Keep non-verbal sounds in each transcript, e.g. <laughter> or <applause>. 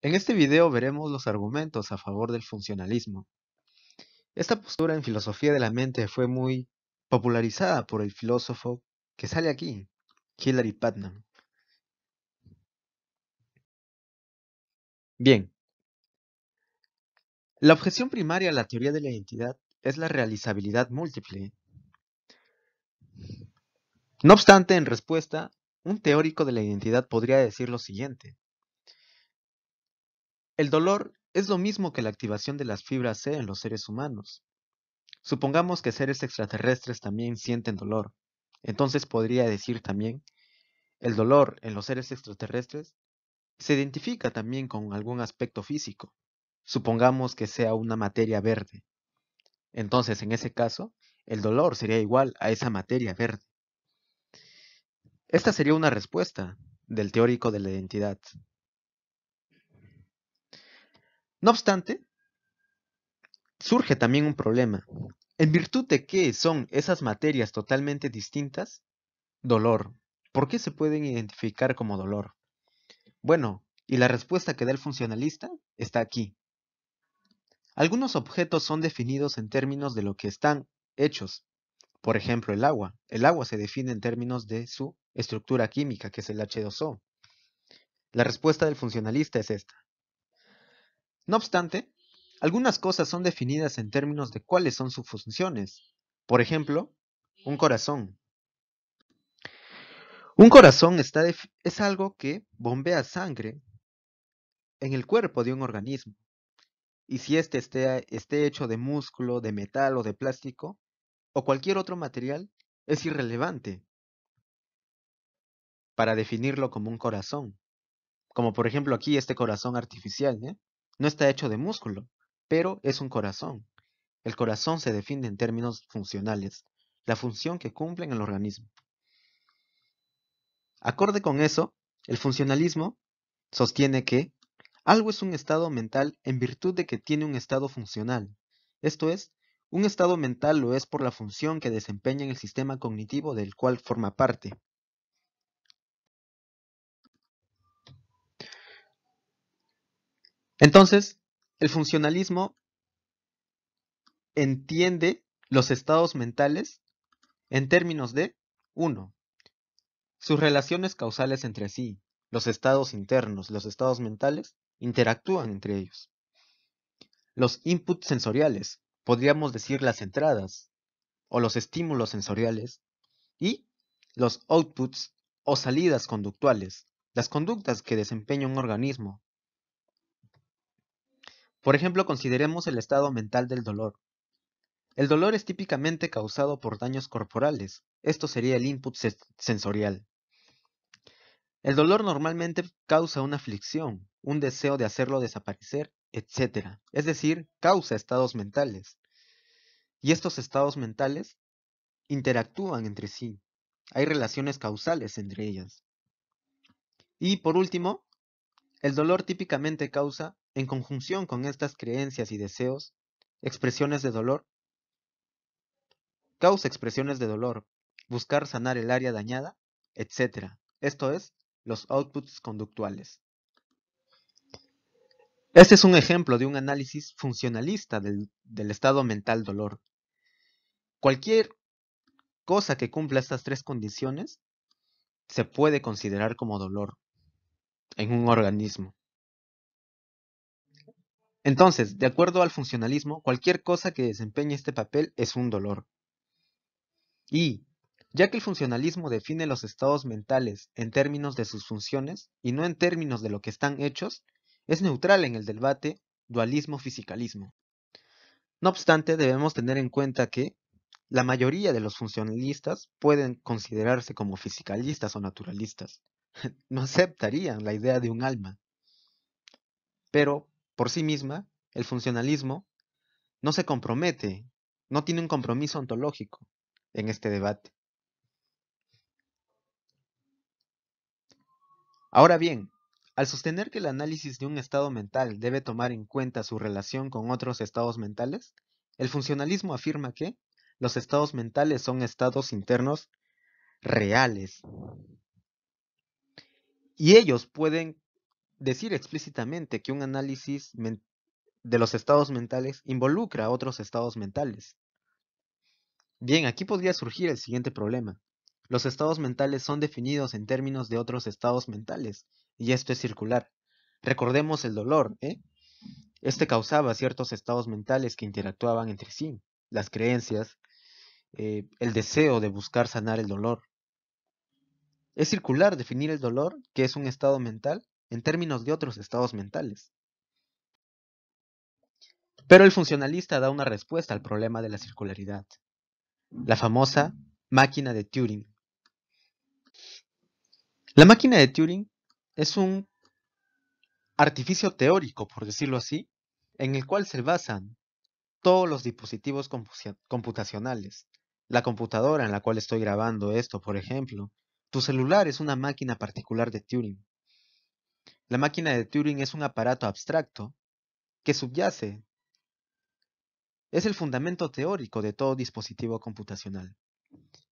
En este video veremos los argumentos a favor del funcionalismo. Esta postura en filosofía de la mente fue muy popularizada por el filósofo que sale aquí, Hilary Putnam. Bien. La objeción primaria a la teoría de la identidad es la realizabilidad múltiple. No obstante, en respuesta, un teórico de la identidad podría decir lo siguiente. El dolor es lo mismo que la activación de las fibras C en los seres humanos. Supongamos que seres extraterrestres también sienten dolor. Entonces podría decir también, el dolor en los seres extraterrestres se identifica también con algún aspecto físico. Supongamos que sea una materia verde. Entonces, en ese caso, el dolor sería igual a esa materia verde. Esta sería una respuesta del teórico de la identidad. No obstante, surge también un problema. ¿En virtud de qué son esas materias totalmente distintas? Dolor. ¿Por qué se pueden identificar como dolor? Bueno, y la respuesta que da el funcionalista está aquí. Algunos objetos son definidos en términos de lo que están hechos. Por ejemplo, el agua. El agua se define en términos de su estructura química, que es el H2O. La respuesta del funcionalista es esta. No obstante, algunas cosas son definidas en términos de cuáles son sus funciones. Por ejemplo, un corazón. Un corazón está es algo que bombea sangre en el cuerpo de un organismo. Y si éste esté, esté hecho de músculo, de metal o de plástico, o cualquier otro material, es irrelevante para definirlo como un corazón. Como por ejemplo aquí este corazón artificial, ¿eh? No está hecho de músculo, pero es un corazón. El corazón se define en términos funcionales, la función que cumple en el organismo. Acorde con eso, el funcionalismo sostiene que algo es un estado mental en virtud de que tiene un estado funcional. Esto es, un estado mental lo es por la función que desempeña en el sistema cognitivo del cual forma parte. Entonces, el funcionalismo entiende los estados mentales en términos de uno, Sus relaciones causales entre sí, los estados internos, los estados mentales, interactúan entre ellos. Los inputs sensoriales, podríamos decir las entradas o los estímulos sensoriales, y los outputs o salidas conductuales, las conductas que desempeña un organismo por ejemplo, consideremos el estado mental del dolor. El dolor es típicamente causado por daños corporales. Esto sería el input sensorial. El dolor normalmente causa una aflicción, un deseo de hacerlo desaparecer, etc. Es decir, causa estados mentales. Y estos estados mentales interactúan entre sí. Hay relaciones causales entre ellas. Y por último, el dolor típicamente causa, en conjunción con estas creencias y deseos, expresiones de dolor. Causa expresiones de dolor, buscar sanar el área dañada, etc. Esto es, los outputs conductuales. Este es un ejemplo de un análisis funcionalista del, del estado mental dolor. Cualquier cosa que cumpla estas tres condiciones se puede considerar como dolor en un organismo. Entonces, de acuerdo al funcionalismo, cualquier cosa que desempeñe este papel es un dolor. Y, ya que el funcionalismo define los estados mentales en términos de sus funciones y no en términos de lo que están hechos, es neutral en el debate dualismo-fisicalismo. No obstante, debemos tener en cuenta que la mayoría de los funcionalistas pueden considerarse como fisicalistas o naturalistas, <laughs> no aceptarían la idea de un alma. Pero, por sí misma, el funcionalismo no se compromete, no tiene un compromiso ontológico en este debate. Ahora bien, al sostener que el análisis de un estado mental debe tomar en cuenta su relación con otros estados mentales, el funcionalismo afirma que los estados mentales son estados internos reales, y ellos pueden decir explícitamente que un análisis de los estados mentales involucra a otros estados mentales. Bien, aquí podría surgir el siguiente problema. Los estados mentales son definidos en términos de otros estados mentales, y esto es circular. Recordemos el dolor, ¿eh? Este causaba ciertos estados mentales que interactuaban entre sí, las creencias, eh, el deseo de buscar sanar el dolor, es circular definir el dolor, que es un estado mental, en términos de otros estados mentales. Pero el funcionalista da una respuesta al problema de la circularidad, la famosa máquina de Turing. La máquina de Turing es un artificio teórico, por decirlo así, en el cual se basan todos los dispositivos computacionales. La computadora en la cual estoy grabando esto, por ejemplo, tu celular es una máquina particular de Turing. La máquina de Turing es un aparato abstracto que subyace. Es el fundamento teórico de todo dispositivo computacional.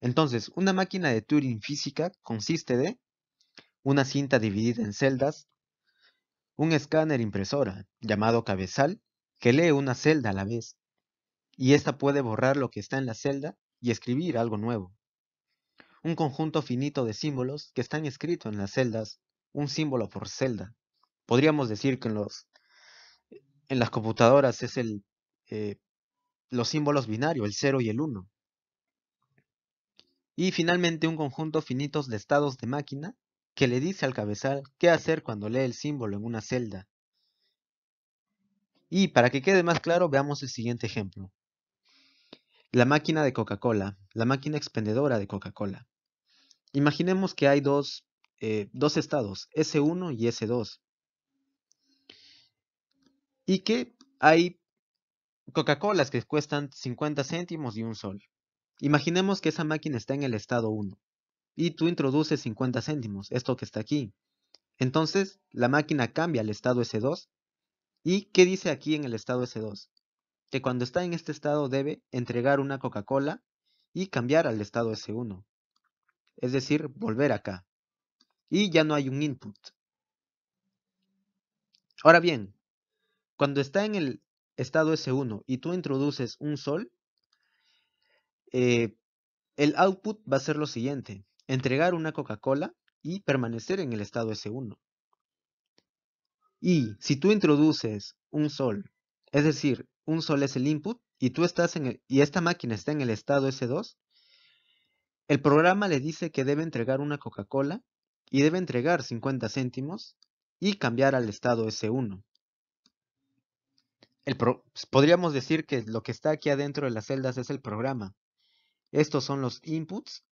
Entonces, una máquina de Turing física consiste de una cinta dividida en celdas, un escáner impresora llamado cabezal que lee una celda a la vez, y ésta puede borrar lo que está en la celda y escribir algo nuevo un conjunto finito de símbolos que están escritos en las celdas, un símbolo por celda. Podríamos decir que en, los, en las computadoras es el, eh, los símbolos binarios, el 0 y el 1. Y finalmente un conjunto finito de estados de máquina que le dice al cabezal qué hacer cuando lee el símbolo en una celda. Y para que quede más claro, veamos el siguiente ejemplo. La máquina de Coca-Cola, la máquina expendedora de Coca-Cola. Imaginemos que hay dos, eh, estados, S1 y S2, y que hay Coca-Colas que cuestan 50 céntimos y un sol. Imaginemos que esa máquina está en el estado 1 y tú introduces 50 céntimos, esto que está aquí. Entonces, la máquina cambia al estado S2. ¿Y qué dice aquí en el estado S2? Que cuando está en este estado debe entregar una Coca-Cola y cambiar al estado S1 es decir, volver acá. Y ya no hay un input. Ahora bien, cuando está en el estado S1 y tú introduces un sol, eh, el output va a ser lo siguiente, entregar una Coca-Cola y permanecer en el estado S1. Y si tú introduces un sol, es decir, un sol es el input y tú estás en y esta máquina está en el estado S2, el programa le dice que debe entregar una Coca-Cola y debe entregar 50 céntimos y cambiar al estado S1. El pues, podríamos decir que lo que está aquí adentro de las celdas es el programa. Estos son los inputs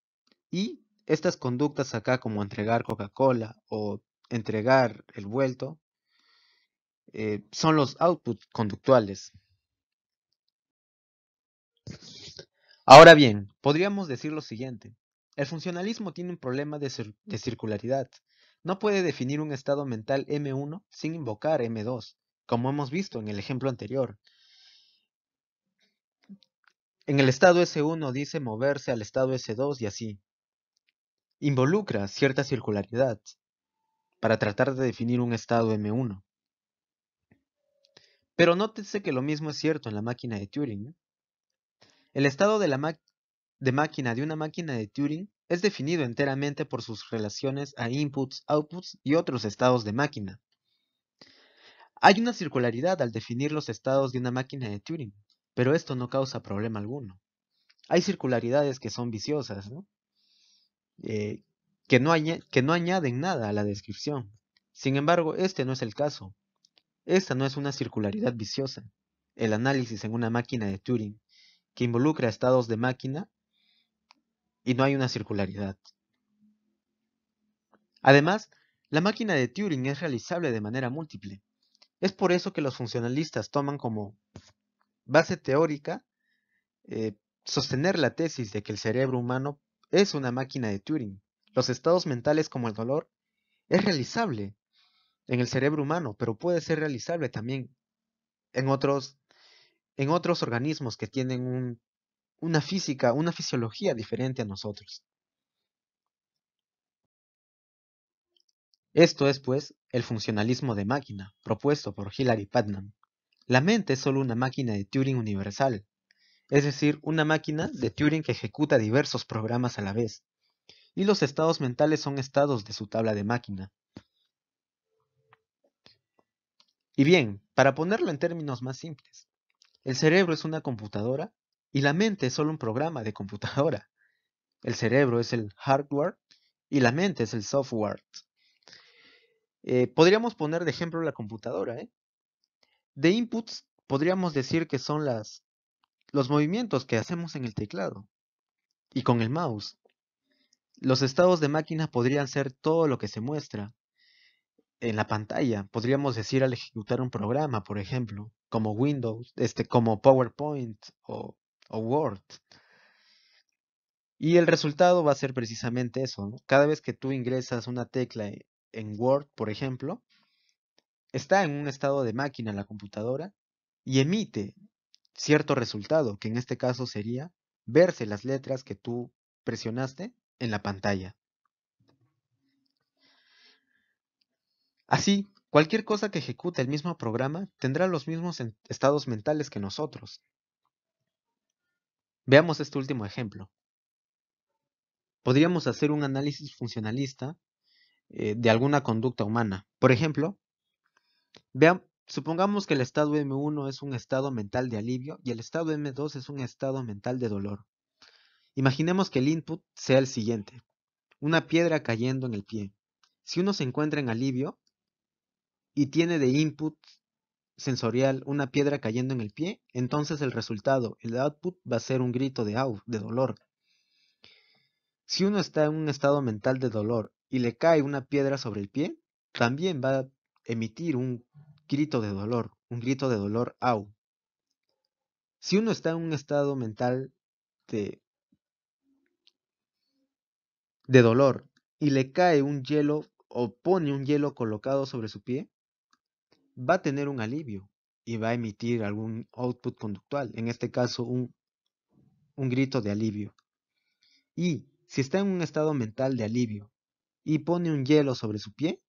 y estas conductas acá como entregar Coca-Cola o entregar el vuelto eh, son los outputs conductuales. Ahora bien, podríamos decir lo siguiente. El funcionalismo tiene un problema de, circularidad. No puede definir un estado mental M1 sin invocar M2, como hemos visto en el ejemplo anterior. En el estado S1 dice moverse al estado S2 y así. Involucra cierta circularidad para tratar de definir un estado M1. Pero nótese que lo mismo es cierto en la máquina de Turing. El estado de, la máquina de una máquina de Turing es definido enteramente por sus relaciones a inputs, outputs y otros estados de máquina. Hay una circularidad al definir los estados de una máquina de Turing, pero esto no causa problema alguno. Hay circularidades que son viciosas, no eh, que no añaden nada a la descripción. Sin embargo, este no es el caso. Esta no es una circularidad viciosa. El análisis en una máquina de Turing que involucra estados de máquina y no hay una circularidad. Además, la máquina de Turing es realizable de manera múltiple. Es por eso que los funcionalistas toman como base teórica eh, sostener la tesis de que el cerebro humano es una máquina de Turing. Los estados mentales como el dolor es realizable en el cerebro humano, pero puede ser realizable también en otros en otros organismos que tienen una física, una fisiología diferente a nosotros. Esto es, pues, el funcionalismo de máquina, propuesto por Hilary Putnam. La mente es solo una máquina de Turing universal, es decir, una máquina de Turing que ejecuta diversos programas a la vez. Y los estados mentales son estados de su tabla de máquina. Y bien, para ponerlo en términos más simples, el cerebro es una computadora y la mente es solo un programa de computadora. El cerebro es el hardware y la mente es el software. Eh, podríamos poner de ejemplo la computadora. ¿eh? De inputs podríamos decir que son las, los movimientos que hacemos en el teclado y con el mouse. Los estados de máquina podrían ser todo lo que se muestra, en la pantalla, podríamos decir al ejecutar un programa, por ejemplo, como Windows, este, como PowerPoint o, Word. Y el resultado va a ser precisamente eso. Cada vez que tú ingresas una tecla e, en Word, por ejemplo, está en un estado de máquina la computadora y emite cierto resultado, que en este caso sería verse las letras que tú presionaste en la pantalla. Así, cualquier cosa que ejecute el mismo programa tendrá los mismos estados mentales que nosotros. Veamos este último ejemplo. Podríamos hacer un análisis funcionalista eh, de alguna conducta humana. Por ejemplo, supongamos que el estado M1 es un estado mental de alivio y el estado M2 es un estado mental de dolor. Imaginemos que el input sea el siguiente. Una piedra cayendo en el pie. Si uno se encuentra en alivio, y tiene de input sensorial una piedra cayendo en el pie, entonces el resultado, el output, va a ser un grito de, au, de dolor. Si uno está en un estado mental de dolor y le cae una piedra sobre el pie, también va a emitir un grito de dolor, un grito de dolor au. Si uno está en un estado mental de, de dolor y le cae un hielo o pone un hielo colocado sobre su pie, va a tener un alivio y va a emitir algún output conductual, en este caso un, grito de alivio. Y si está en un estado mental de alivio y pone un hielo sobre su pie,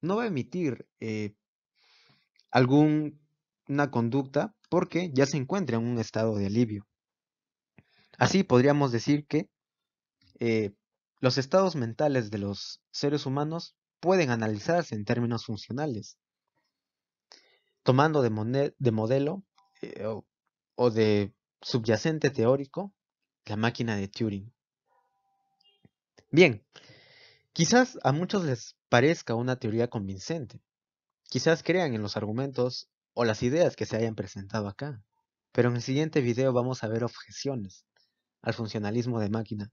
no va a emitir eh, alguna conducta porque ya se encuentra en un estado de alivio. Así podríamos decir que eh, los estados mentales de los seres humanos pueden analizarse en términos funcionales tomando de, modelo eh, o de subyacente teórico la máquina de Turing. Bien, quizás a muchos les parezca una teoría convincente, quizás crean en los argumentos o las ideas que se hayan presentado acá, pero en el siguiente video vamos a ver objeciones al funcionalismo de máquina